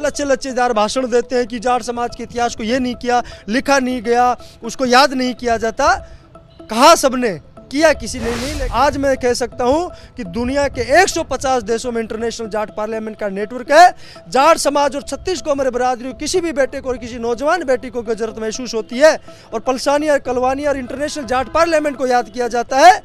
लच्छे लच्चेदार भाषण देते हैं कि जाट समाज के इतिहास को ये नहीं किया लिखा नहीं गया उसको याद नहीं किया जाता कहा सबने किया किसी ने नहीं आज मैं कह सकता हूं कि दुनिया के 150 देशों में इंटरनेशनल जाट पार्लियामेंट का नेटवर्क है जाट समाज और छत्तीस कोमर बरादरी किसी भी बेटे को और किसी नौजवान बेटी को जरूरत महसूस होती है और पलसानिया कलवानिया और इंटरनेशनल जाट पार्लियामेंट को याद किया जाता है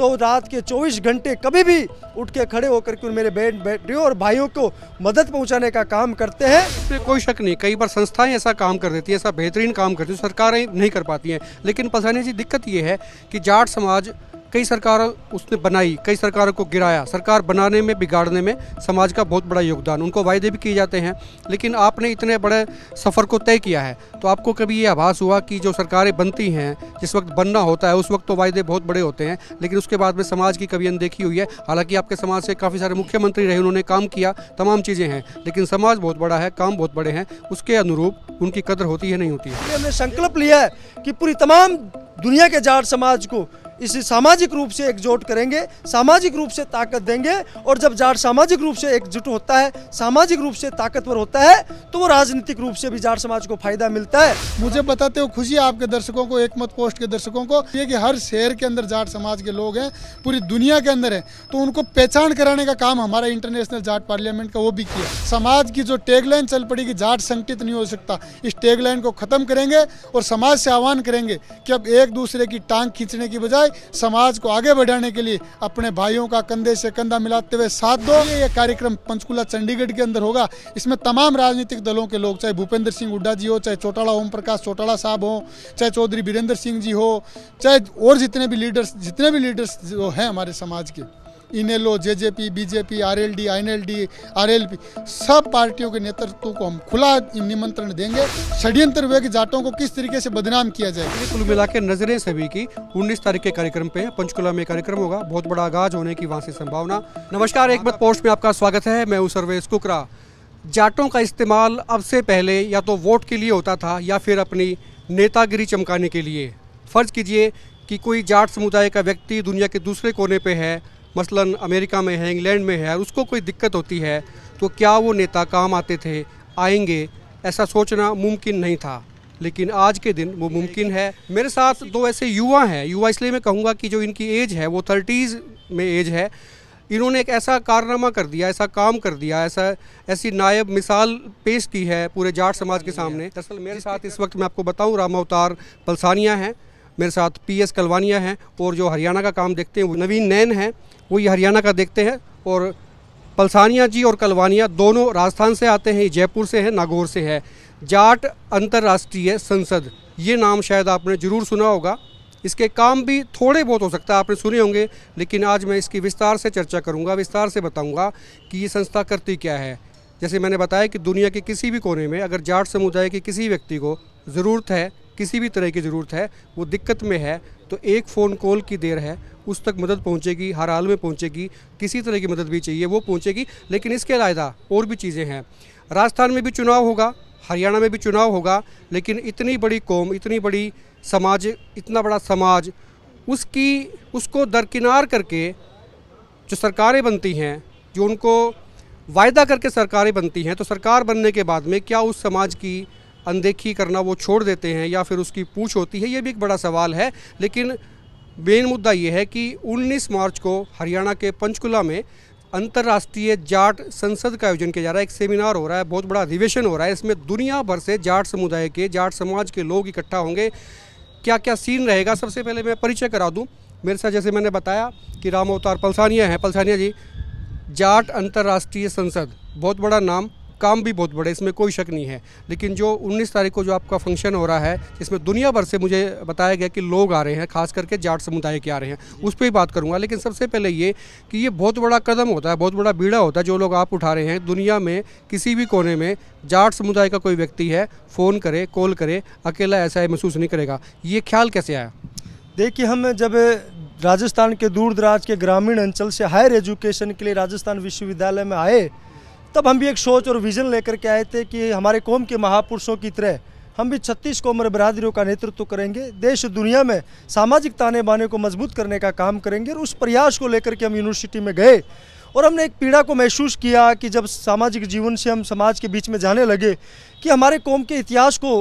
तो रात के 24 घंटे कभी भी उठ के खड़े होकर के मेरे बहन बेटियों और भाइयों को मदद पहुंचाने का काम करते हैं इसमें कोई शक नहीं कई बार संस्थाएं ऐसा काम कर देती है ऐसा बेहतरीन काम करती है सरकारें नहीं कर पाती हैं लेकिन पसानी जी दिक्कत ये है कि जाट समाज कई सरकार उसने बनाई कई सरकारों को गिराया सरकार बनाने में बिगाड़ने में समाज का बहुत बड़ा योगदान उनको वायदे भी किए जाते हैं लेकिन आपने इतने बड़े सफ़र को तय किया है तो आपको कभी ये आभास हुआ कि जो सरकारें बनती हैं जिस वक्त बनना होता है उस वक्त तो वायदे बहुत बड़े होते हैं लेकिन उसके बाद में समाज की कभी अनदेखी हुई है हालाँकि आपके समाज से काफ़ी सारे मुख्यमंत्री रहे उन्होंने काम किया तमाम चीज़ें हैं लेकिन समाज बहुत बड़ा है काम बहुत बड़े हैं उसके अनुरूप उनकी कदर होती है नहीं होती है हमने संकल्प लिया है कि पूरी तमाम दुनिया के जाट समाज को इसे सामाजिक रूप से एकजुट करेंगे सामाजिक रूप से ताकत देंगे और जब जाट सामाजिक रूप से एकजुट होता है सामाजिक रूप से ताकतवर होता है तो वो राजनीतिक रूप से भी जाट समाज को फायदा मिलता है मुझे बताते हो खुशी आपके दर्शकों को एक मत पोस्ट के दर्शकों को ये कि हर शहर के अंदर जाट समाज के लोग हैं पूरी दुनिया के अंदर है तो उनको पहचान कराने का काम हमारा इंटरनेशनल जाट पार्लियामेंट का वो भी किया समाज की जो लाइन चल पड़ी कि जाट संगठित नहीं हो सकता इस लाइन को खत्म करेंगे और समाज से आह्वान करेंगे कि अब एक एक दूसरे की टांग खींचने की बजाय समाज को आगे बढ़ाने के लिए अपने भाइयों का कंधे से कंधा मिलाते हुए साथ दो ये कार्यक्रम पंचकुला चंडीगढ़ के अंदर होगा इसमें तमाम राजनीतिक दलों के लोग चाहे भूपेंद्र सिंह हुड्डा जी हो चाहे चौटाला ओम प्रकाश चौटाला साहब हो चाहे चौधरी वीरेंद्र सिंह जी हो चाहे और जितने भी लीडर्स जितने भी लीडर्स जो हैं हमारे समाज के INELO JJP BJP RLD INLD RLP सब पार्टियों के नेतृत्व को हम खुला निमंत्रण देंगे षड्यंत्र हुए कि जाटों को किस तरीके से बदनाम किया जाए कुल मिला के नजरें सभी की उन्नीस तारीख के कार्यक्रम पे पंचकुला में कार्यक्रम होगा बहुत बड़ा आगाज होने की वहाँ से संभावना नमस्कार एक मत पोस्ट में आपका स्वागत है मैं हूँ सर्वेश कुकरा जाटों का इस्तेमाल अब से पहले या तो वोट के लिए होता था या फिर अपनी नेतागिरी चमकाने के लिए फ़र्ज़ कीजिए कि कोई जाट समुदाय का व्यक्ति दुनिया के दूसरे कोने पे है मसलन अमेरिका में है इंग्लैंड में है उसको कोई दिक्कत होती है तो क्या वो नेता काम आते थे आएंगे ऐसा सोचना मुमकिन नहीं था लेकिन आज के दिन वो मुमकिन है मेरे साथ दो ऐसे युवा हैं युवा इसलिए मैं कहूँगा कि जो इनकी एज है वो थर्टीज़ में एज है इन्होंने एक ऐसा कारनामा कर दिया ऐसा काम कर दिया ऐसा ऐसी नायब मिसाल पेश की है पूरे जाट समाज के सामने दरअसल मेरे साथ इस वक्त मैं आपको बताऊं रामावतार अवतार पलसानिया हैं मेरे साथ पी एस कलवानिया हैं और जो हरियाणा का काम देखते हैं वो नवीन नैन हैं वो ये हरियाणा का देखते हैं और पलसानिया जी और कलवानिया दोनों राजस्थान से आते हैं जयपुर से है नागौर से है जाट अंतर्राष्ट्रीय संसद ये नाम शायद आपने ज़रूर सुना होगा इसके काम भी थोड़े बहुत हो सकता है आपने सुने होंगे लेकिन आज मैं इसकी विस्तार से चर्चा करूंगा विस्तार से बताऊंगा कि ये संस्था करती क्या है जैसे मैंने बताया कि दुनिया के किसी भी कोने में अगर जाट समुदाय के किसी व्यक्ति को ज़रूरत है किसी भी तरह की ज़रूरत है वो दिक्कत में है तो एक फ़ोन कॉल की देर है उस तक मदद पहुंचेगी हर हाल में पहुंचेगी किसी तरह की मदद भी चाहिए वो पहुंचेगी लेकिन इसके अलावा और भी चीज़ें हैं राजस्थान में भी चुनाव होगा हरियाणा में भी चुनाव होगा लेकिन इतनी बड़ी कौम इतनी बड़ी समाज इतना बड़ा समाज उसकी उसको दरकिनार करके जो सरकारें बनती हैं जो उनको वायदा करके सरकारें बनती हैं तो सरकार बनने के बाद में क्या उस समाज की अनदेखी करना वो छोड़ देते हैं या फिर उसकी पूछ होती है ये भी एक बड़ा सवाल है लेकिन मेन मुद्दा ये है कि 19 मार्च को हरियाणा के पंचकुला में अंतर्राष्ट्रीय जाट संसद का आयोजन किया जा रहा है एक सेमिनार हो रहा है बहुत बड़ा अधिवेशन हो रहा है इसमें दुनिया भर से जाट समुदाय के जाट समाज के लोग इकट्ठा होंगे क्या क्या सीन रहेगा सबसे पहले मैं परिचय करा दूँ मेरे साथ जैसे मैंने बताया कि राम अवतार पलसानिया हैं पलसानिया जी जाट अंतर्राष्ट्रीय संसद बहुत बड़ा नाम काम भी बहुत बड़े इसमें कोई शक नहीं है लेकिन जो 19 तारीख को जो आपका फंक्शन हो रहा है इसमें दुनिया भर से मुझे बताया गया कि लोग आ रहे हैं खास करके जाट समुदाय के आ रहे हैं उस पर ही बात करूंगा लेकिन सबसे पहले ये कि ये बहुत बड़ा कदम होता है बहुत बड़ा बीड़ा होता है जो लोग आप उठा रहे हैं दुनिया में किसी भी कोने में जाट समुदाय का कोई व्यक्ति है फ़ोन करे कॉल करे अकेला ऐसा महसूस नहीं करेगा ये ख्याल कैसे आया देखिए हम जब राजस्थान के दूर दराज के ग्रामीण अंचल से हायर एजुकेशन के लिए राजस्थान विश्वविद्यालय में आए तब हम भी एक सोच और विजन लेकर के आए थे कि हमारे कौम के महापुरुषों की तरह हम भी छत्तीस कोमर बरादरियों का नेतृत्व करेंगे देश दुनिया में सामाजिक ताने बाने को मजबूत करने का काम करेंगे और उस प्रयास को लेकर के हम यूनिवर्सिटी में गए और हमने एक पीड़ा को महसूस किया कि जब सामाजिक जीवन से हम समाज के बीच में जाने लगे कि हमारे कौम के इतिहास को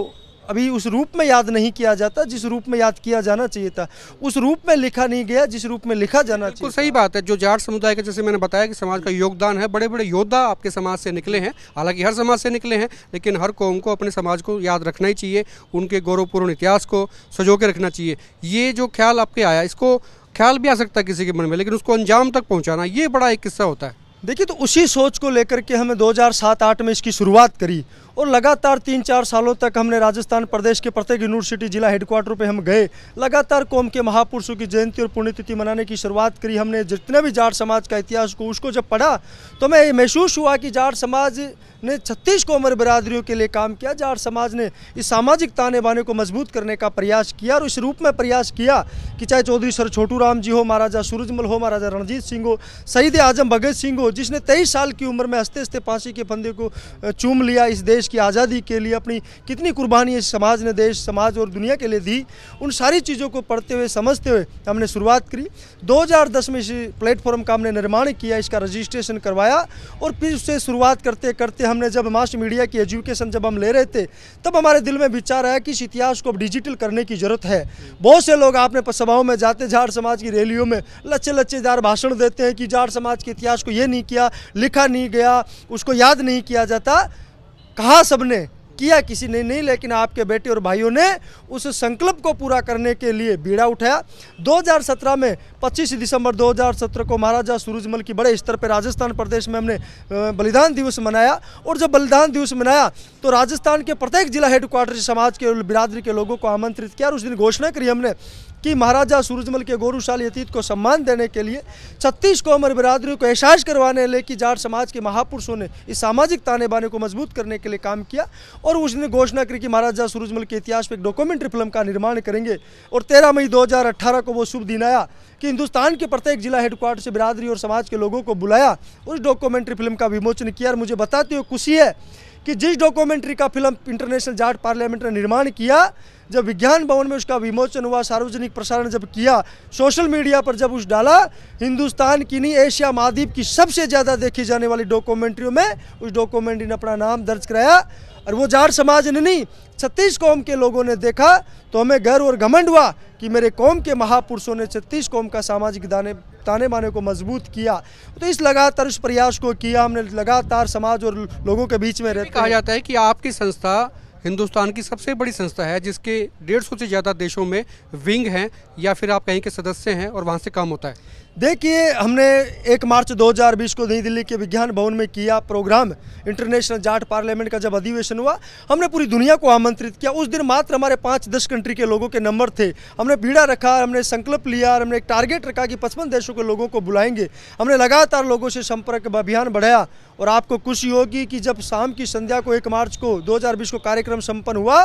अभी उस रूप में याद नहीं किया जाता जिस रूप में याद किया जाना चाहिए था उस रूप में लिखा नहीं गया जिस रूप में लिखा जाना चाहिए सही बात है जो जाट समुदाय का जैसे मैंने बताया कि समाज का योगदान है बड़े बड़े योद्धा आपके समाज से निकले हैं हालांकि हर समाज से निकले हैं लेकिन हर कौम को अपने समाज को याद रखना ही चाहिए उनके गौरवपूर्ण इतिहास को सजो के रखना चाहिए ये जो ख्याल आपके आया इसको ख्याल भी आ सकता है किसी के मन में लेकिन उसको अंजाम तक पहुँचाना ये बड़ा एक किस्सा होता है देखिए तो उसी सोच को लेकर के हमें 2007-8 में इसकी शुरुआत करी और लगातार तीन चार सालों तक हमने राजस्थान प्रदेश के प्रत्येक यूनिवर्सिटी जिला हेडक्वार्टर पर हम गए लगातार कौम के महापुरुषों की जयंती और पुण्यतिथि मनाने की शुरुआत करी हमने जितने भी जाट समाज का इतिहास को उसको जब पढ़ा तो मैं ये महसूस हुआ कि जाट समाज ने छत्तीस कोमर बिरादरियों के लिए काम किया जाट समाज ने इस सामाजिक ताने बाने को मजबूत करने का प्रयास किया और इस रूप में प्रयास किया कि चाहे चौधरी सर छोटू राम जी हो महाराजा सूरजमल हो महाराजा रणजीत सिंह हो शहीद आजम भगत सिंह हो जिसने तेईस साल की उम्र में हंसते हंसते फांसी के फंदे को चूम लिया इस देश की आज़ादी के लिए अपनी कितनी कुर्बानी इस समाज ने देश समाज और दुनिया के लिए दी उन सारी चीज़ों को पढ़ते हुए समझते हुए हमने शुरुआत करी 2010 में इस प्लेटफॉर्म का हमने निर्माण किया इसका रजिस्ट्रेशन करवाया और फिर उससे शुरुआत करते करते हमने जब मास मीडिया की एजुकेशन जब हम ले रहे थे तब हमारे दिल में विचार आया कि इस इतिहास को अब डिजिटल करने की ज़रूरत है बहुत से लोग आपने सभाओं में जाते झाड़ समाज की रैलियों में लच्छे लच्छेदार भाषण देते हैं कि जाड़ समाज के इतिहास को ये नहीं किया लिखा नहीं गया उसको याद नहीं किया जाता कहा सबने किया किसी ने नहीं लेकिन आपके बेटे और भाइयों ने उस संकल्प को पूरा करने के लिए बीड़ा उठाया 2017 में 25 दिसंबर 2017 को महाराजा सूरजमल की बड़े स्तर पर राजस्थान प्रदेश में हमने बलिदान दिवस मनाया और जब बलिदान दिवस मनाया तो राजस्थान के प्रत्येक जिला हेडक्वार्टर समाज के बिरादरी के लोगों को आमंत्रित किया और उस दिन घोषणा करी हमने कि महाराजा सूरजमल के गौरवशाली अतीत को सम्मान देने के लिए छत्तीस को अमर बिरादरी को एहसास करवाने ले कि जाट समाज के महापुरुषों ने इस सामाजिक ताने बाने को मजबूत करने के लिए काम किया और उसने घोषणा करी कि महाराजा सूरजमल के इतिहास पर एक डॉक्यूमेंट्री फिल्म का निर्माण करेंगे और तेरह मई दो को वो शुभ दिन आया कि हिंदुस्तान के प्रत्येक जिला हेडक्वार्टर से बिरादरी और समाज के लोगों को बुलाया उस डॉक्यूमेंट्री फिल्म का विमोचन किया और मुझे बताते हुए खुशी है कि जिस डॉक्यूमेंट्री का फिल्म इंटरनेशनल जाट पार्लियामेंट ने निर्माण किया जब विज्ञान भवन में उसका विमोचन हुआ सार्वजनिक प्रसारण जब किया सोशल मीडिया पर जब उस डाला हिंदुस्तान की नहीं एशिया महाद्वीप की सबसे ज़्यादा देखी जाने वाली डॉक्यूमेंट्रियों में उस डॉक्यूमेंट्री ने अपना नाम दर्ज कराया और वो जाट समाज ने नहीं छत्तीस कौम के लोगों ने देखा तो हमें गर्व और घमंड हुआ कि मेरे कौम के महापुरुषों ने छत्तीस कौम का सामाजिक दाने ताने माने को मजबूत किया तो इस लगातार इस प्रयास को किया हमने लगातार समाज और लोगों के बीच में रहते कहा जाता है कि आपकी संस्था हिंदुस्तान की सबसे बड़ी संस्था है जिसके डेढ़ सौ से ज़्यादा देशों में विंग हैं या फिर आप कहीं के सदस्य हैं और वहाँ से काम होता है देखिए हमने एक मार्च 2020 को नई दिल्ली के विज्ञान भवन में किया प्रोग्राम इंटरनेशनल जाट पार्लियामेंट का जब अधिवेशन हुआ हमने पूरी दुनिया को आमंत्रित किया उस दिन मात्र हमारे पाँच दस कंट्री के लोगों के नंबर थे हमने भीड़ा रखा हमने संकल्प लिया और हमने एक टारगेट रखा कि पचपन देशों के लोगों को बुलाएंगे हमने लगातार लोगों से संपर्क अभियान बढ़ाया और आपको खुशी होगी कि जब शाम की संध्या को एक मार्च को दो को कार्यक्रम सम्पन्न हुआ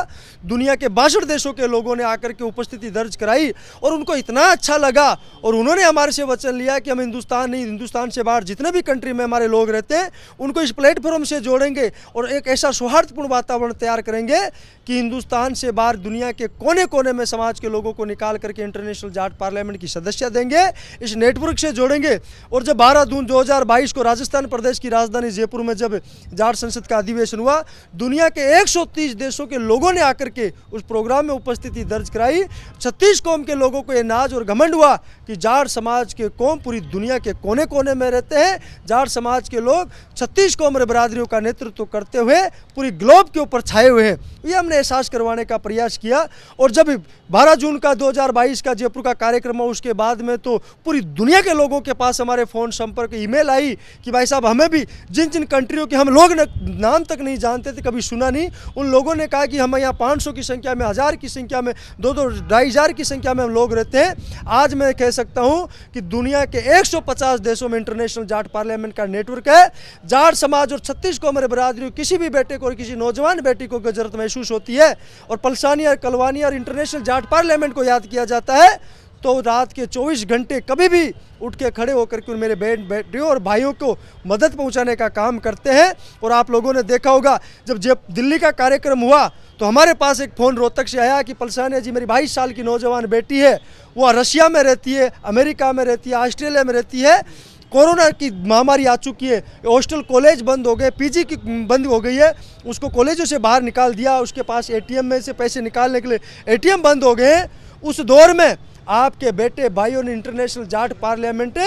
दुनिया के बासठ देशों के लोगों ने आकर के उपस्थिति दर्ज कराई और उनको इतना अच्छा लगा और उन्होंने हमारे से चल लिया कि हम हिंदुस्तान नहीं हिंदुस्तान से बाहर जितने भी कंट्री में हमारे लोग रहते हैं उनको इस प्लेटफॉर्म से जोड़ेंगे और एक ऐसा सौहार्दपूर्ण वातावरण तैयार करेंगे कि हिंदुस्तान से बाहर दुनिया के कोने कोने में समाज के लोगों को निकाल करके इंटरनेशनल जाट पार्लियामेंट की सदस्य देंगे इस नेटवर्क से जोड़ेंगे और जब बारह जून दो को राजस्थान प्रदेश की राजधानी जयपुर में जब जाट संसद का अधिवेशन हुआ दुनिया के एक देशों के लोगों ने आकर के उस प्रोग्राम में उपस्थिति दर्ज कराई छत्तीस कौम के लोगों को ये नाज और घमंड हुआ कि जाट समाज के कौम पूरी दुनिया के कोने कोने में रहते हैं जाट समाज के लोग छत्तीस कौम्र बरादरियों का नेतृत्व करते हुए पूरी ग्लोब के ऊपर छाए हुए हैं ये हमने एहसास करवाने का प्रयास किया और जब बारह जून का 2022 का जयपुर का कार्यक्रम हुआ उसके बाद में तो पूरी दुनिया के लोगों के पास हमारे फ़ोन संपर्क ईमेल आई कि भाई साहब हमें भी जिन जिन कंट्रियों के हम लोग नाम तक नहीं जानते थे कभी सुना नहीं उन लोगों ने कहा कि हमें यहाँ पाँच की संख्या में हज़ार की संख्या में दो दो ढाई हज़ार की संख्या में हम लोग रहते हैं आज मैं कह सकता हूँ कि दुनिया के 150 देशों में इंटरनेशनल जाट पार्लियामेंट का नेटवर्क है जाट समाज और छत्तीस कोमर बरादरी किसी भी बेटे को और किसी नौजवान बेटी को जरूरत महसूस होती है और पलसानिया और कलवानिया और इंटरनेशनल जाट पार्लियामेंट को याद किया जाता है तो रात के 24 घंटे कभी भी उठ के खड़े होकर के मेरे बहन बेटियों और भाइयों को मदद पहुंचाने का काम करते हैं और आप लोगों ने देखा होगा जब जब दिल्ली का कार्यक्रम हुआ तो हमारे पास एक फ़ोन रोहतक से आया कि पलसानिया जी मेरी बाईस साल की नौजवान बेटी है वह रशिया में रहती है अमेरिका में रहती है ऑस्ट्रेलिया में रहती है कोरोना की महामारी आ चुकी है हॉस्टल कॉलेज बंद हो गए पीजी की बंद हो गई है उसको कॉलेजों से बाहर निकाल दिया उसके पास एटीएम में से पैसे निकालने के लिए एटीएम बंद हो गए उस दौर में आपके बेटे भाइयों ने इंटरनेशनल जाट पार्लियामेंट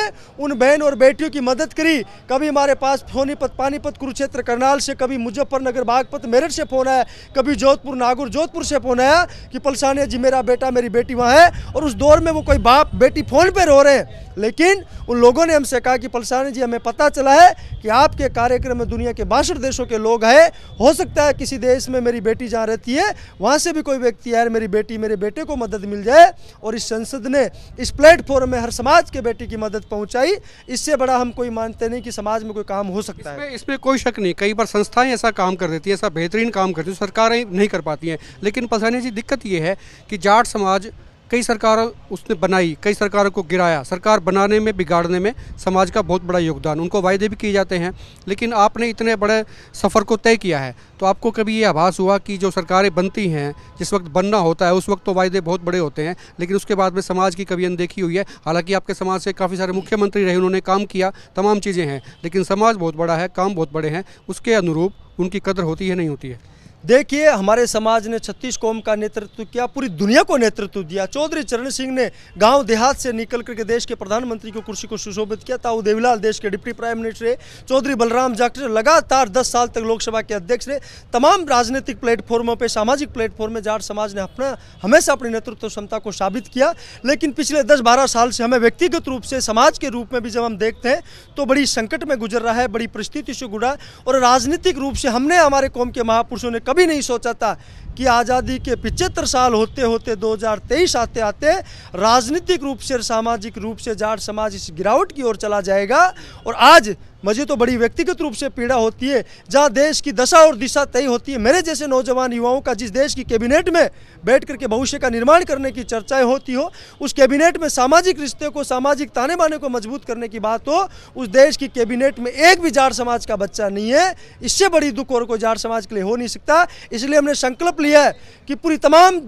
उन बहन और बेटियों की मदद करी कभी हमारे पास सोनीपत पानीपत कुरुक्षेत्र करनाल से कभी मुजफ्फरनगर बागपत मेरठ से फ़ोन आया कभी जोधपुर नागौर जोधपुर से फ़ोन आया कि पलसानिया जी मेरा बेटा मेरी बेटी वहाँ है और उस दौर में वो कोई बाप बेटी फ़ोन पर रो रहे हैं लेकिन उन लोगों ने हमसे कहा कि पलसानी जी हमें पता चला है कि आपके कार्यक्रम में दुनिया के बासठ देशों के लोग आए हो सकता है किसी देश में मेरी बेटी जहाँ रहती है वहाँ से भी कोई व्यक्ति आए मेरी बेटी मेरे बेटे को मदद मिल जाए और इस सांसद ने इस प्लेटफॉर्म में हर समाज के बेटी की मदद पहुंचाई इससे बड़ा हम कोई मानते नहीं कि समाज में कोई काम हो सकता है इसमें कोई शक नहीं कई बार संस्थाएं ऐसा काम कर देती है ऐसा बेहतरीन काम करती है सरकारें नहीं कर पाती हैं लेकिन पसानी जी दिक्कत ये है कि जाट समाज कई सरकार उसने बनाई कई सरकारों को गिराया सरकार बनाने में बिगाड़ने में समाज का बहुत बड़ा योगदान उनको वायदे भी किए जाते हैं लेकिन आपने इतने बड़े सफ़र को तय किया है तो आपको कभी ये आभास हुआ कि जो सरकारें बनती हैं जिस वक्त बनना होता है उस वक्त तो वायदे बहुत बड़े होते हैं लेकिन उसके बाद में समाज की कभी अनदेखी हुई है हालांकि आपके समाज से काफ़ी सारे मुख्यमंत्री रहे उन्होंने काम किया तमाम चीज़ें हैं लेकिन समाज बहुत बड़ा है काम बहुत बड़े हैं उसके अनुरूप उनकी कदर होती है नहीं होती है देखिए हमारे समाज ने छत्तीस कौम का नेतृत्व किया पूरी दुनिया को नेतृत्व दिया चौधरी चरण सिंह ने गांव देहात से निकल करके देश के प्रधानमंत्री को कुर्सी को सुशोभित किया ताऊ देवीलाल देश के डिप्टी प्राइम मिनिस्टर रहे चौधरी बलराम जाखड़ लगातार दस साल तक लोकसभा के अध्यक्ष रहे तमाम राजनीतिक प्लेटफॉर्मों पर सामाजिक प्लेटफॉर्म में जाट समाज ने अपना हमेशा अपनी नेतृत्व क्षमता को साबित किया लेकिन पिछले दस बारह साल से हमें व्यक्तिगत रूप से समाज के रूप में भी जब हम देखते हैं तो बड़ी संकट में गुजर रहा है बड़ी परिस्थिति से गुड़ा और राजनीतिक रूप से हमने हमारे कौम के महापुरुषों ने कभी कभी नहीं सोचा था कि आज़ादी के पिचहत्तर साल होते होते 2023 आते आते राजनीतिक रूप से सामाजिक रूप से जाट समाज इस गिरावट की ओर चला जाएगा और आज मुझे तो बड़ी व्यक्तिगत रूप से पीड़ा होती है जहाँ देश की दशा और दिशा तय होती है मेरे जैसे नौजवान युवाओं का जिस देश की कैबिनेट में बैठ करके भविष्य का निर्माण करने की चर्चाएं होती हो उस कैबिनेट में सामाजिक रिश्ते को सामाजिक ताने बाने को मजबूत करने की बात हो उस देश की कैबिनेट में एक भी जाट समाज का बच्चा नहीं है इससे बड़ी दुख और कोई जाट समाज के लिए हो नहीं सकता इसलिए हमने संकल्प लिया है कि पूरी तमाम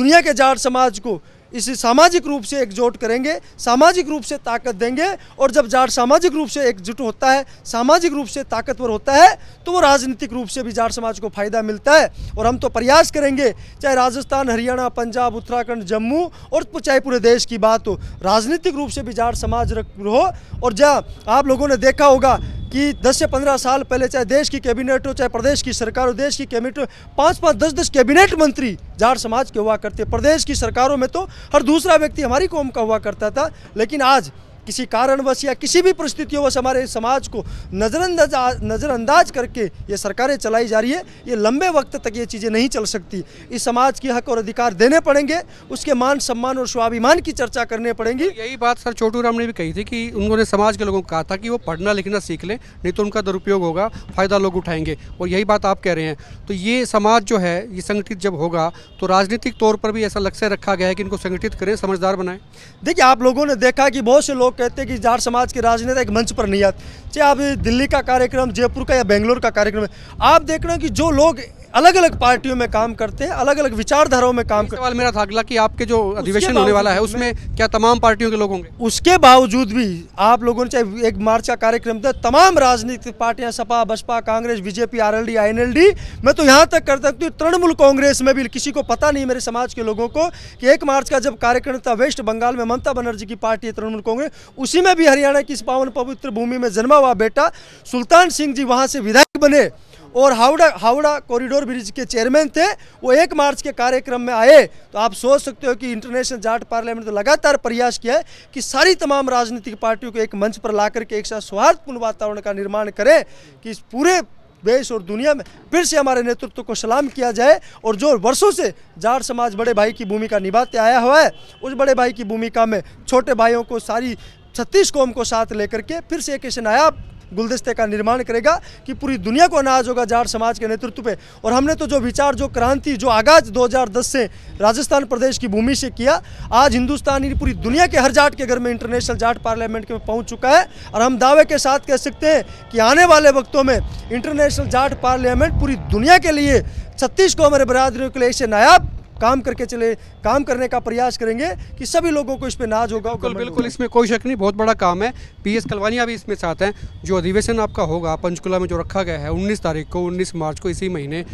दुनिया के जाट समाज को इसे सामाजिक रूप से एकजुट करेंगे सामाजिक रूप से ताकत देंगे और जब जाट सामाजिक रूप से एकजुट होता है सामाजिक रूप से ताकतवर होता है तो वो राजनीतिक रूप से भी जाट समाज को फ़ायदा मिलता है और हम तो प्रयास करेंगे चाहे राजस्थान हरियाणा पंजाब उत्तराखंड जम्मू और तो चाहे पूरे देश की बात हो राजनीतिक रूप से भी जाट समाज हो और जहाँ आप लोगों ने देखा होगा कि 10 से 15 साल पहले चाहे देश की कैबिनेट हो चाहे प्रदेश की सरकार हो देश की कैबिनेट हो पाँच पाँच दस दस कैबिनेट मंत्री जाट समाज के हुआ करते प्रदेश की सरकारों में तो हर दूसरा व्यक्ति हमारी कौम का हुआ करता था लेकिन आज किसी कारणवश या किसी भी परिस्थितियों हमारे समाज को नज़रअंदाज नज़रअंदाज करके ये सरकारें चलाई जा रही है ये लंबे वक्त तक ये चीज़ें नहीं चल सकती इस समाज के हक और अधिकार देने पड़ेंगे उसके मान सम्मान और स्वाभिमान की चर्चा करने पड़ेंगी तो यही बात सर छोटू राम ने भी कही थी कि उन्होंने समाज के लोगों को कहा था कि वो पढ़ना लिखना सीख लें नहीं तो उनका दुरुपयोग होगा फ़ायदा लोग उठाएंगे और यही बात आप कह रहे हैं तो ये समाज जो है ये संगठित जब होगा तो राजनीतिक तौर पर भी ऐसा लक्ष्य रखा गया है कि इनको संगठित करें समझदार बनाएं देखिए आप लोगों ने देखा कि बहुत से लोग कहते हैं कि जाट समाज के राजनेता एक मंच पर नहीं आते चाहे आप दिल्ली का कार्यक्रम जयपुर का या बेंगलोर का कार्यक्रम आप देख रहे हो कि जो लोग अलग अलग पार्टियों में काम करते हैं अलग अलग विचारधाराओं में काम करते हैं मेरा था अगला कि आपके जो अधिवेशन होने वाला है उसमें क्या तमाम पार्टियों के लोग होंगे उसके बावजूद भी आप लोगों ने चाहे एक मार्च का कार्यक्रम था तमाम राजनीतिक पार्टियां Sapa Basapa Congress BJP RLD INLD मैं तो यहाँ तक कर सकती हूँ तृणमूल कांग्रेस में भी किसी को पता नहीं मेरे समाज के लोगों को कि एक मार्च का जब कार्यक्रम था वेस्ट बंगाल में ममता बनर्जी की पार्टी है तृणमूल कांग्रेस उसी में भी हरियाणा की इस पावन पवित्र भूमि में जन्मा हुआ बेटा सुल्तान सिंह जी वहाँ से विधायक बने और हावड़ा हावड़ा कॉरिडोर ब्रिज के चेयरमैन थे वो एक मार्च के कार्यक्रम में आए तो आप सोच सकते हो कि इंटरनेशनल जाट पार्लियामेंट ने तो लगातार प्रयास किया है कि सारी तमाम राजनीतिक पार्टियों को एक मंच पर ला करके एक साथ सौहार्दपूर्ण वातावरण का निर्माण करें कि इस पूरे देश और दुनिया में फिर से हमारे नेतृत्व को सलाम किया जाए और जो वर्षों से जाट समाज बड़े भाई की भूमिका निभाते आया हुआ है उस बड़े भाई की भूमिका में छोटे भाइयों को सारी छत्तीस कौम को साथ लेकर के फिर से एक ऐसे नायाब गुलदस्ते का निर्माण करेगा कि पूरी दुनिया को अनाज होगा जाट समाज के नेतृत्व पे और हमने तो जो विचार जो क्रांति जो आगाज 2010 से राजस्थान प्रदेश की भूमि से किया आज हिंदुस्तान पूरी दुनिया के हर जाट के घर में इंटरनेशनल जाट पार्लियामेंट में पहुँच चुका है और हम दावे के साथ कह सकते हैं कि आने वाले वक्तों में इंटरनेशनल जाट पार्लियामेंट पूरी दुनिया के लिए छत्तीस को हमारे बरादरियों के लिए ऐसे नायाब काम करके चले काम करने का प्रयास करेंगे कि सभी लोगों को इस पर नाज होगा बिल्कुल बिल्कुल इसमें कोई शक नहीं बहुत बड़ा काम है पी एस कलवानिया भी इसमें साथ हैं जो अधिवेशन आपका होगा पंचकुला में जो रखा गया है उन्नीस तारीख को उन्नीस मार्च को इसी महीने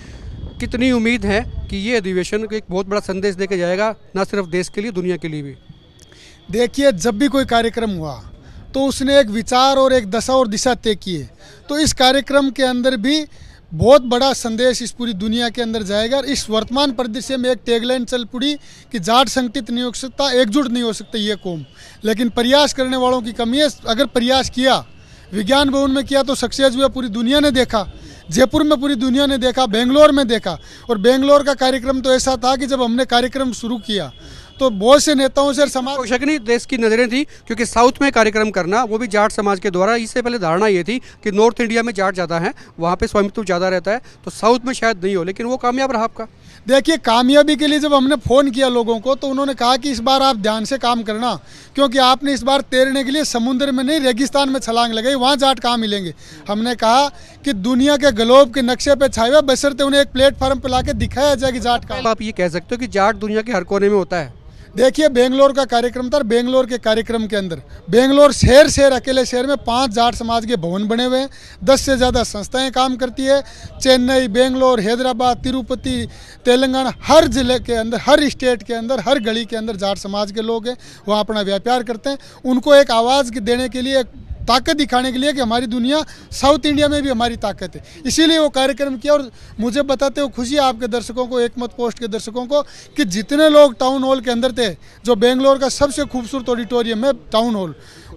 कितनी उम्मीद है कि ये अधिवेशन एक बहुत बड़ा संदेश देके जाएगा ना सिर्फ देश के लिए दुनिया के लिए भी देखिए जब भी कोई कार्यक्रम हुआ तो उसने एक विचार और एक दशा और दिशा तय किए तो इस कार्यक्रम के अंदर भी बहुत बड़ा संदेश इस पूरी दुनिया के अंदर जाएगा और इस वर्तमान परिदृश्य में एक टैगलाइन चल पड़ी कि जाट संगठित नहीं हो सकता एकजुट नहीं हो सकता ये कौम लेकिन प्रयास करने वालों की कमी है अगर प्रयास किया विज्ञान भवन में किया तो सक्सेस हुआ पूरी दुनिया ने देखा जयपुर में पूरी दुनिया ने देखा बेंगलोर में देखा और बेंगलोर का कार्यक्रम तो ऐसा था कि जब हमने कार्यक्रम शुरू किया तो बहुत से नेताओं से समाज नहीं देश की नज़रें थी क्योंकि साउथ में कार्यक्रम करना वो भी जाट समाज के द्वारा इससे पहले धारणा ये थी कि नॉर्थ इंडिया में जाट ज़्यादा है वहाँ पे स्वामित्व ज़्यादा रहता है तो साउथ में शायद नहीं हो लेकिन वो कामयाब रहा आपका देखिए कामयाबी के लिए जब हमने फ़ोन किया लोगों को तो उन्होंने कहा कि इस बार आप ध्यान से काम करना क्योंकि आपने इस बार तैरने के लिए समुद्र में नहीं रेगिस्तान में छलांग लगाई वहाँ जाट कहाँ मिलेंगे हमने कहा कि दुनिया के ग्लोब के नक्शे पर छाए हुए बसरते उन्हें एक प्लेटफॉर्म पर ला दिखाया जाए कि जाट का आप ये कह सकते हो कि जाट दुनिया के हर कोने में होता है देखिए बेंगलोर का कार्यक्रम था बेंगलोर के कार्यक्रम के अंदर बेंगलोर शहर शहर अकेले शहर में पांच जाट समाज के भवन बने हुए हैं दस से ज़्यादा संस्थाएं काम करती है चेन्नई बेंगलोर हैदराबाद तिरुपति तेलंगाना हर जिले के अंदर हर स्टेट के अंदर हर गली के अंदर जाट समाज के लोग हैं वहाँ अपना व्यापार करते हैं उनको एक आवाज़ देने के लिए ताकत दिखाने के लिए कि हमारी दुनिया साउथ इंडिया में भी हमारी ताकत है इसीलिए वो कार्यक्रम किया और मुझे बताते हुए खुशी आपके दर्शकों को एक मत पोस्ट के दर्शकों को कि जितने लोग टाउन हॉल के अंदर थे जो बेंगलोर का सबसे खूबसूरत ऑडिटोरियम है टाउन हॉल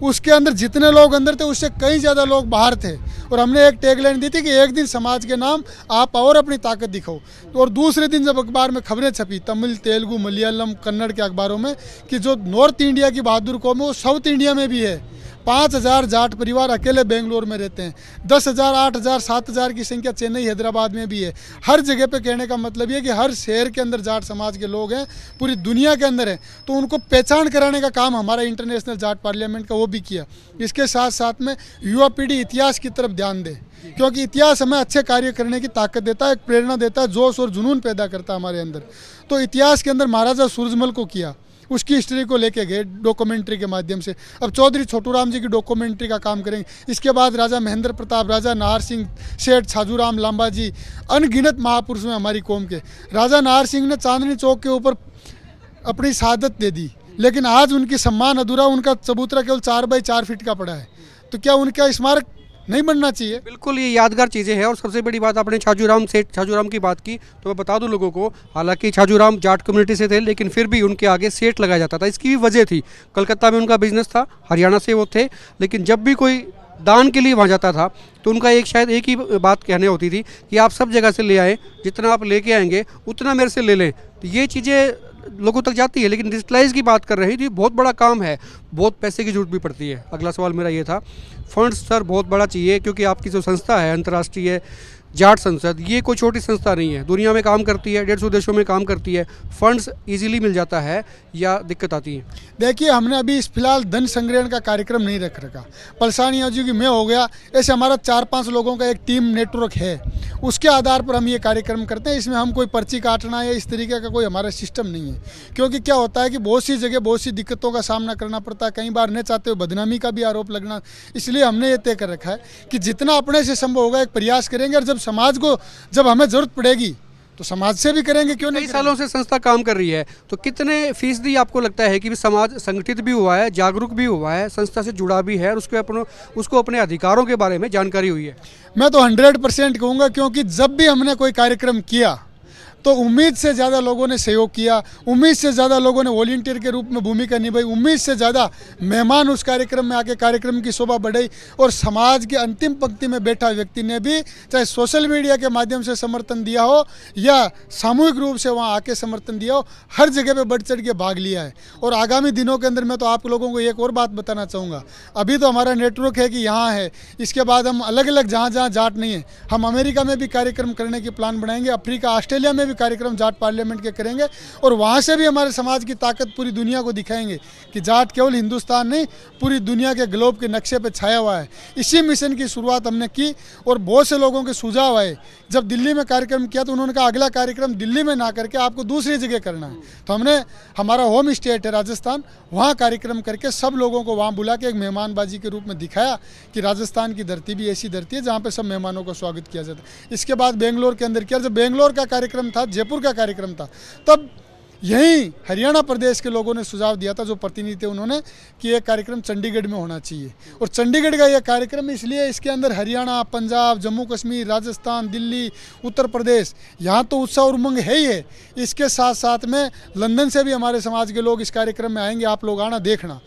उसके अंदर जितने लोग अंदर थे उससे कई ज़्यादा लोग बाहर थे और हमने एक टैगलाइन दी थी कि एक दिन समाज के नाम आप और अपनी ताकत दिखाओ और दूसरे दिन जब अखबार में खबरें छपी तमिल तेलुगु मलयालम कन्नड़ के अखबारों में कि जो नॉर्थ इंडिया की बहादुर कौम है वो साउथ इंडिया में भी है पाँच हज़ार जाट परिवार अकेले बेंगलोर में रहते हैं दस हज़ार आठ हज़ार सात हज़ार की संख्या चेन्नई हैदराबाद में भी है हर जगह पे कहने का मतलब ये कि हर शहर के अंदर जाट समाज के लोग हैं पूरी दुनिया के अंदर हैं तो उनको पहचान कराने का काम हमारा इंटरनेशनल जाट पार्लियामेंट का वो भी किया इसके साथ साथ में युवा पीढ़ी इतिहास की तरफ ध्यान दे क्योंकि इतिहास हमें अच्छे कार्य करने की ताकत देता है एक प्रेरणा देता है जोश और जुनून पैदा करता है हमारे अंदर तो इतिहास के अंदर महाराजा सूरजमल को किया उसकी हिस्ट्री को लेके गए डॉक्यूमेंट्री के माध्यम से अब चौधरी छोटूराम जी की डॉक्यूमेंट्री का काम करेंगे इसके बाद राजा महेंद्र प्रताप राजा नाहर सिंह सेठ राम लांबा जी अनगिनत महापुरुष में हमारी कौम के राजा नाहर सिंह ने चांदनी चौक के ऊपर अपनी शहादत दे दी लेकिन आज उनकी सम्मान अधूरा उनका चबूतरा केवल चार बाई चार फीट का पड़ा है तो क्या उनका स्मारक नहीं बनना चाहिए बिल्कुल ये यादगार चीज़ें हैं और सबसे बड़ी बात आपने छाजूराम सेठ छाजूराम की बात की तो मैं बता दूं लोगों को हालांकि छाजूराम जाट कम्युनिटी से थे लेकिन फिर भी उनके आगे सेठ लगाया जाता था इसकी भी वजह थी कलकत्ता में उनका बिजनेस था हरियाणा से वो थे लेकिन जब भी कोई दान के लिए वहाँ जाता था तो उनका एक शायद एक ही बात कहने होती थी कि आप सब जगह से ले आएँ जितना आप लेके आएंगे उतना मेरे से ले लें तो ये चीज़ें लोगों तक जाती है लेकिन डिजिटलाइज की बात कर रही थी बहुत बड़ा काम है बहुत पैसे की जरूरत भी पड़ती है अगला सवाल मेरा ये था फंड्स सर बहुत बड़ा चाहिए क्योंकि आपकी जो संस्था है अंतर्राष्ट्रीय जाट संसद ये कोई छोटी संस्था नहीं है दुनिया में काम करती है डेढ़ सौ देशों में काम करती है फंड्स इजीली मिल जाता है या दिक्कत आती है देखिए हमने अभी इस फिलहाल धन संग्रहण का कार्यक्रम नहीं रख रखा परेशानी जो कि मैं हो गया ऐसे हमारा चार पाँच लोगों का एक टीम नेटवर्क है उसके आधार पर हम ये कार्यक्रम करते हैं इसमें हम कोई पर्ची काटना या इस तरीके का कोई हमारा सिस्टम नहीं है क्योंकि क्या होता है कि बहुत सी जगह बहुत सी दिक्कतों का सामना करना पड़ता है कई बार न चाहते हुए बदनामी का भी आरोप लगना इसलिए हमने ये तय कर रखा है कि जितना अपने से संभव होगा एक प्रयास करेंगे और जब समाज को जब हमें ज़रूरत पड़ेगी तो समाज से भी करेंगे क्यों नहीं सालों से संस्था काम कर रही है तो कितने फीसदी आपको लगता है कि समाज संगठित भी हुआ है जागरूक भी हुआ है संस्था से जुड़ा भी है और उसके अपने उसको अपने अधिकारों के बारे में जानकारी हुई है मैं तो हंड्रेड परसेंट कहूँगा क्योंकि जब भी हमने कोई कार्यक्रम किया तो उम्मीद से ज़्यादा लोगों ने सहयोग किया उम्मीद से ज़्यादा लोगों ने वॉल्टियर के रूप में भूमिका निभाई उम्मीद से ज़्यादा मेहमान उस कार्यक्रम में आके कार्यक्रम की शोभा बढ़ाई और समाज के अंतिम पंक्ति में बैठा व्यक्ति ने भी चाहे सोशल मीडिया के माध्यम से समर्थन दिया हो या सामूहिक रूप से वहाँ आके समर्थन दिया हो हर जगह पर बढ़ चढ़ के भाग लिया है और आगामी दिनों के अंदर मैं तो आप लोगों को एक और बात बताना चाहूँगा अभी तो हमारा नेटवर्क है कि यहाँ है इसके बाद हम अलग अलग जहाँ जहाँ जाट नहीं है हम अमेरिका में भी कार्यक्रम करने की प्लान बनाएंगे अफ्रीका ऑस्ट्रेलिया में भी कार्यक्रम जाट पार्लियामेंट के करेंगे और वहाँ से भी हमारे समाज की ताकत पूरी दुनिया को दिखाएंगे कि जाट केवल हिंदुस्तान नहीं पूरी दुनिया के ग्लोब के नक्शे पर छाया हुआ है इसी मिशन की शुरुआत हमने की और बहुत से लोगों के सुझाव आए जब दिल्ली में कार्यक्रम किया तो उन्होंने कहा अगला कार्यक्रम दिल्ली में ना करके आपको दूसरी जगह करना है तो हमने हमारा होम स्टेट है राजस्थान वहाँ कार्यक्रम करके सब लोगों को वहाँ बुला के एक मेहमानबाजी के रूप में दिखाया कि राजस्थान की धरती भी ऐसी धरती है जहाँ पर सब मेहमानों का स्वागत किया जाता है इसके बाद बेंगलोर के अंदर किया जब बेंगलोर का कार्यक्रम था जयपुर का कार्यक्रम था तब यहीं हरियाणा प्रदेश के लोगों ने सुझाव दिया था जो प्रतिनिधि थे उन्होंने कि यह कार्यक्रम चंडीगढ़ में होना चाहिए और चंडीगढ़ का यह कार्यक्रम इसलिए इसके अंदर हरियाणा पंजाब जम्मू कश्मीर राजस्थान दिल्ली उत्तर प्रदेश यहाँ तो उत्साह और उमंग है ही है इसके साथ साथ में लंदन से भी हमारे समाज के लोग इस कार्यक्रम में आएंगे आप लोग आना देखना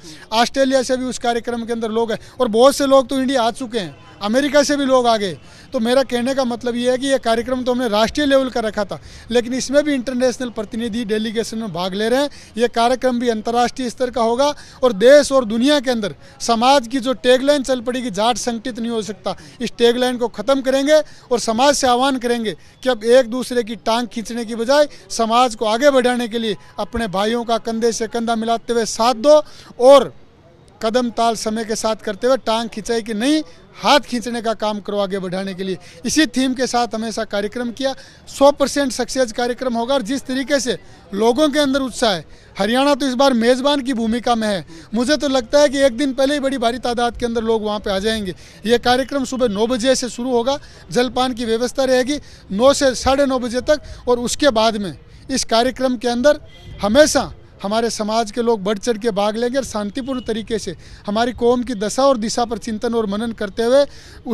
ऑस्ट्रेलिया से भी उस कार्यक्रम के अंदर लोग हैं और बहुत से लोग तो इंडिया आ चुके हैं अमेरिका से भी लोग आ गए तो मेरा कहने का मतलब ये है कि यह कार्यक्रम तो हमने राष्ट्रीय लेवल का रखा था लेकिन इसमें भी इंटरनेशनल प्रतिनिधि डेलीगेट डेलीगेशन में भाग ले रहे हैं ये कार्यक्रम भी अंतर्राष्ट्रीय स्तर का होगा और देश और दुनिया के अंदर समाज की जो टैगलाइन चल पड़ी कि जाट संकटित नहीं हो सकता इस टैगलाइन को ख़त्म करेंगे और समाज से आह्वान करेंगे कि अब एक दूसरे की टांग खींचने की बजाय समाज को आगे बढ़ाने के लिए अपने भाइयों का कंधे से कंधा मिलाते हुए साथ दो और कदम ताल समय के साथ करते हुए टांग खिंचाई कि नहीं हाथ खींचने का काम करो आगे बढ़ाने के लिए इसी थीम के साथ हमेशा कार्यक्रम किया 100 परसेंट सक्सेस कार्यक्रम होगा और जिस तरीके से लोगों के अंदर उत्साह है हरियाणा तो इस बार मेज़बान की भूमिका में है मुझे तो लगता है कि एक दिन पहले ही बड़ी भारी तादाद के अंदर लोग वहाँ पर आ जाएंगे ये कार्यक्रम सुबह नौ बजे से शुरू होगा जलपान की व्यवस्था रहेगी नौ से साढ़े बजे तक और उसके बाद में इस कार्यक्रम के अंदर हमेशा हमारे समाज के लोग बढ़ चढ़ के भाग लेंगे और शांतिपूर्ण तरीके से हमारी कौम की दशा और दिशा पर चिंतन और मनन करते हुए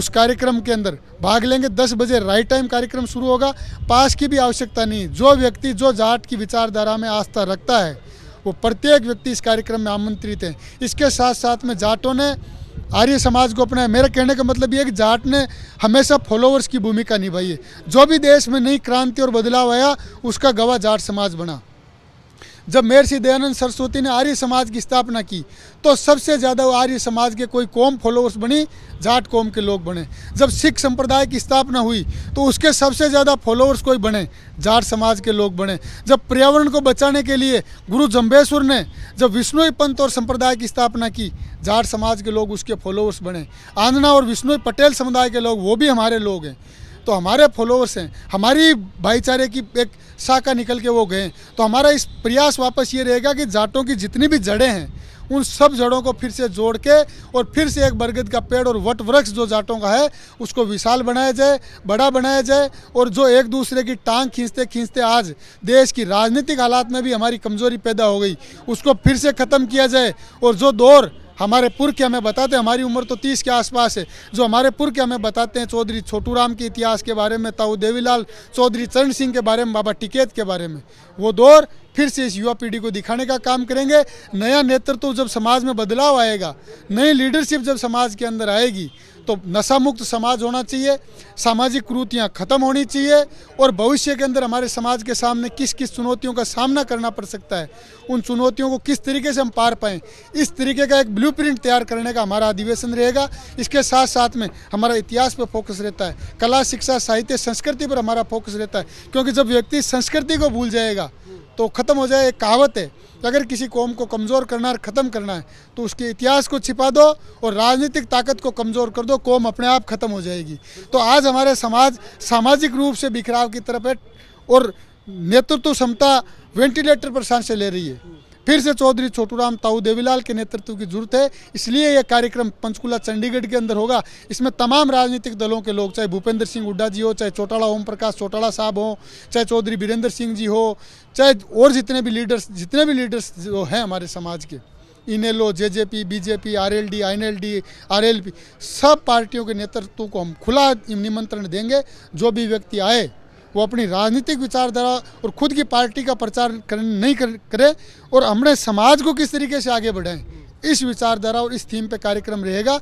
उस कार्यक्रम के अंदर भाग लेंगे दस बजे राइट टाइम कार्यक्रम शुरू होगा पास की भी आवश्यकता नहीं जो व्यक्ति जो जाट की विचारधारा में आस्था रखता है वो प्रत्येक व्यक्ति इस कार्यक्रम में आमंत्रित है इसके साथ साथ में जाटों ने आर्य समाज को अपनाया मेरा कहने का मतलब ये है कि जाट ने हमेशा फॉलोअर्स की भूमिका निभाई है जो भी देश में नई क्रांति और बदलाव आया उसका गवाह जाट समाज बना जब महर्षि दयानंद सरस्वती ने आर्य समाज की स्थापना की तो सबसे ज़्यादा वो आर्य समाज के कोई कौम फॉलोअर्स बनी जाट कौम के लोग बने जब सिख संप्रदाय की स्थापना हुई तो उसके सबसे ज़्यादा फॉलोअर्स कोई बने जाट समाज के लोग बने जब पर्यावरण को बचाने के लिए गुरु जम्बेश्वर ने जब विष्णुई पंत और संप्रदाय की स्थापना की जाट समाज के लोग उसके फॉलोअर्स बने आंजना और विष्णु पटेल समुदाय के लोग वो भी हमारे लोग हैं तो हमारे फॉलोअर्स हैं हमारी भाईचारे की एक शाखा निकल के वो गए तो हमारा इस प्रयास वापस ये रहेगा कि जाटों की जितनी भी जड़ें हैं उन सब जड़ों को फिर से जोड़ के और फिर से एक बरगद का पेड़ और वट वृक्ष जो जाटों का है उसको विशाल बनाया जाए बड़ा बनाया जाए और जो एक दूसरे की टांग खींचते खींचते आज देश की राजनीतिक हालात में भी हमारी कमजोरी पैदा हो गई उसको फिर से ख़त्म किया जाए और जो दौर हमारे पुर के हमें बताते हैं हमारी उम्र तो तीस के आसपास है जो हमारे पुर के हमें बताते हैं चौधरी छोटू राम के इतिहास के बारे में ताऊ देवीलाल चौधरी चरण सिंह के बारे में बाबा टिकेत के बारे में वो दौर फिर से इस युवा पीढ़ी को दिखाने का काम करेंगे नया नेतृत्व तो जब समाज में बदलाव आएगा नई लीडरशिप जब समाज के अंदर आएगी तो नशा मुक्त समाज होना चाहिए सामाजिक क्रूतियाँ खत्म होनी चाहिए और भविष्य के अंदर हमारे समाज के सामने किस किस चुनौतियों का सामना करना पड़ सकता है उन चुनौतियों को किस तरीके से हम पार पाएँ इस तरीके का एक ब्लूप्रिंट तैयार करने का हमारा अधिवेशन रहेगा इसके साथ साथ में हमारा इतिहास पर फोकस रहता है कला शिक्षा साहित्य संस्कृति पर हमारा फोकस रहता है क्योंकि जब व्यक्ति संस्कृति को भूल जाएगा तो ख़त्म हो जाए एक कहावत है अगर किसी कौम को कमज़ोर करना और ख़त्म करना है तो उसके इतिहास को छिपा दो और राजनीतिक ताकत को कमज़ोर कर दो कौम अपने आप ख़त्म हो जाएगी तो आज हमारे समाज सामाजिक रूप से बिखराव की तरफ है और नेतृत्व क्षमता वेंटिलेटर पर सांसें ले रही है फिर से चौधरी छोटूराम ताऊ देवीलाल के नेतृत्व की जरूरत है इसलिए यह कार्यक्रम पंचकुला चंडीगढ़ के अंदर होगा इसमें तमाम राजनीतिक दलों के लोग चाहे भूपेंद्र सिंह हुड्डा जी हो चाहे चौटाला ओम प्रकाश चौटाला साहब हो चाहे चौधरी वीरेंद्र सिंह जी हो चाहे और जितने भी लीडर्स जितने भी लीडर्स जो हैं हमारे समाज के INELO JJP BJP RLD INLD RLP सब पार्टियों के नेतृत्व को हम खुला निमंत्रण देंगे जो भी व्यक्ति आए वो अपनी राजनीतिक विचारधारा और खुद की पार्टी का प्रचार कर, नहीं कर, करे और हमने समाज को किस तरीके से आगे बढ़ाएं इस विचारधारा और इस थीम पे कार्यक्रम रहेगा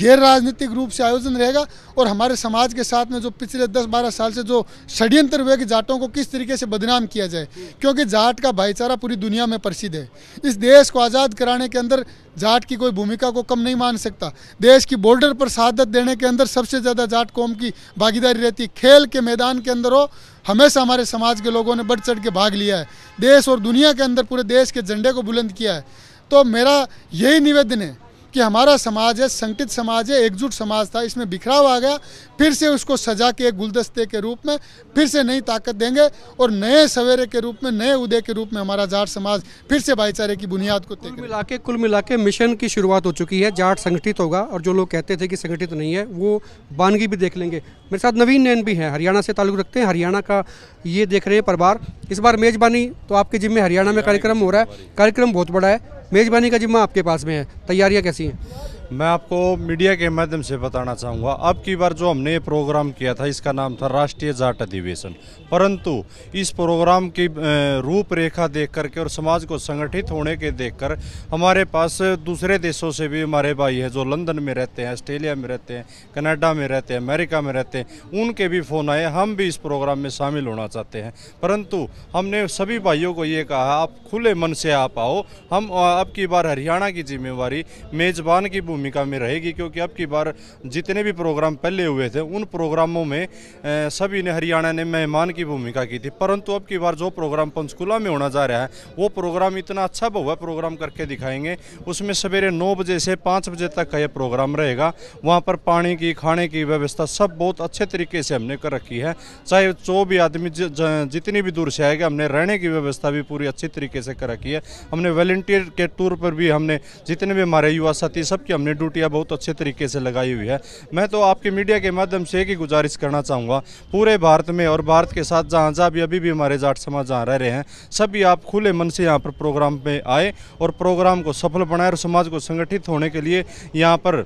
गैर राजनीतिक रूप से आयोजन रहेगा और हमारे समाज के साथ में जो पिछले 10-12 साल से जो षड्यंत्र हुए कि जाटों को किस तरीके से बदनाम किया जाए क्योंकि जाट का भाईचारा पूरी दुनिया में प्रसिद्ध है इस देश को आज़ाद कराने के अंदर जाट की कोई भूमिका को कम नहीं मान सकता देश की बॉर्डर पर शहादत देने के अंदर सबसे ज़्यादा जाट कौम की भागीदारी रहती है खेल के मैदान के अंदर हो हमेशा हमारे समाज के लोगों ने बढ़ चढ़ के भाग लिया है देश और दुनिया के अंदर पूरे देश के झंडे को बुलंद किया है तो मेरा यही निवेदन है कि हमारा समाज है संगठित समाज है एकजुट समाज था इसमें बिखराव आ गया फिर से उसको सजा के गुलदस्ते के रूप में फिर से नई ताकत देंगे और नए सवेरे के रूप में नए उदय के रूप में हमारा जाट समाज फिर से भाईचारे की बुनियाद को कुल मिला के कुल मिला के मिशन की शुरुआत हो चुकी है जाट संगठित होगा और जो लोग कहते थे कि संगठित नहीं है वो बानगी भी देख लेंगे मेरे साथ नवीन नैन भी हैं हरियाणा से ताल्लुक रखते हैं हरियाणा का ये देख रहे हैं परिवार इस बार मेज़बानी तो आपके जिम्मे हरियाणा में कार्यक्रम हो रहा है कार्यक्रम बहुत बड़ा है मेज़बानी का जिम्मा आपके पास में है तैयारियाँ कैसी हैं मैं आपको मीडिया के माध्यम से बताना चाहूँगा अब की बार जो हमने ये प्रोग्राम किया था इसका नाम था राष्ट्रीय जाट अधिवेशन परंतु इस प्रोग्राम की रूपरेखा देख करके और समाज को संगठित होने के देखकर हमारे पास दूसरे देशों से भी हमारे भाई हैं जो लंदन में रहते हैं ऑस्ट्रेलिया में रहते हैं कनाडा में रहते हैं अमेरिका में रहते हैं उनके भी फ़ोन आए हम भी इस प्रोग्राम में शामिल होना चाहते हैं परंतु हमने सभी भाइयों को ये कहा आप खुले मन से आप आओ हम अब की बार हरियाणा की जिम्मेवारी मेज़बान की भूमिका में रहेगी क्योंकि अब की बार जितने भी प्रोग्राम पहले हुए थे उन प्रोग्रामों में सभी ने हरियाणा ने मेहमान की भूमिका की थी परंतु अब की बार जो प्रोग्राम पंचकूला में होना जा रहा है वो प्रोग्राम इतना अच्छा हुआ प्रोग्राम करके दिखाएंगे उसमें सवेरे नौ बजे से पाँच बजे तक का यह प्रोग्राम रहेगा वहाँ पर पानी की खाने की व्यवस्था सब बहुत अच्छे तरीके से हमने कर रखी है चाहे जो भी आदमी जितनी भी दूर से आएगा हमने रहने की व्यवस्था भी पूरी अच्छी तरीके से कर रखी है हमने वॉलेंटियर के टूर पर भी हमने जितने भी हमारे युवा साथी सबके हमने हमने ड्यूटियाँ बहुत अच्छे तरीके से लगाई हुई है मैं तो आपके मीडिया के माध्यम से एक ही गुजारिश करना चाहूँगा पूरे भारत में और भारत के साथ जहाँ जहाँ भी अभी भी हमारे जाट समाज जहाँ रह रहे हैं सभी आप खुले मन से यहाँ पर प्रोग्राम में आए और प्रोग्राम को सफल बनाए और समाज को संगठित होने के लिए यहाँ पर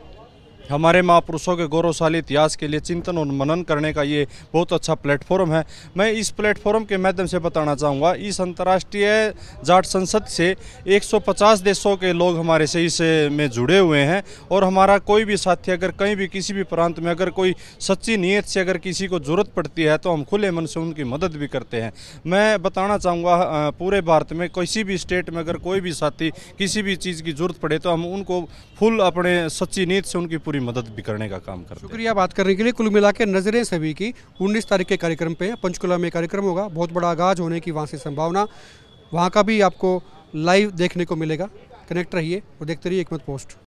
हमारे महापुरुषों के गौरवशाली इतिहास के लिए चिंतन और मनन करने का ये बहुत अच्छा प्लेटफॉर्म है मैं इस प्लेटफॉर्म के माध्यम से बताना चाहूँगा इस अंतर्राष्ट्रीय जाट संसद से 150 देशों के लोग हमारे से इस में जुड़े हुए हैं और हमारा कोई भी साथी अगर कहीं भी किसी भी प्रांत में अगर कोई सच्ची नीयत से अगर किसी को ज़रूरत पड़ती है तो हम खुले मन से उनकी मदद भी करते हैं मैं बताना चाहूँगा पूरे भारत में किसी भी स्टेट में अगर कोई भी साथी किसी भी चीज़ की ज़रूरत पड़े तो हम उनको फुल अपने सच्ची नीयत से उनकी पूरी मदद भी करने का काम करते हैं शुक्रिया बात करने के लिए कुल मिला के नज़रें सभी की उन्नीस तारीख के कार्यक्रम पे पंचकुला में कार्यक्रम होगा बहुत बड़ा आगाज होने की वहाँ से संभावना वहाँ का भी आपको लाइव देखने को मिलेगा कनेक्ट रहिए और देखते रहिए एक मत पोस्ट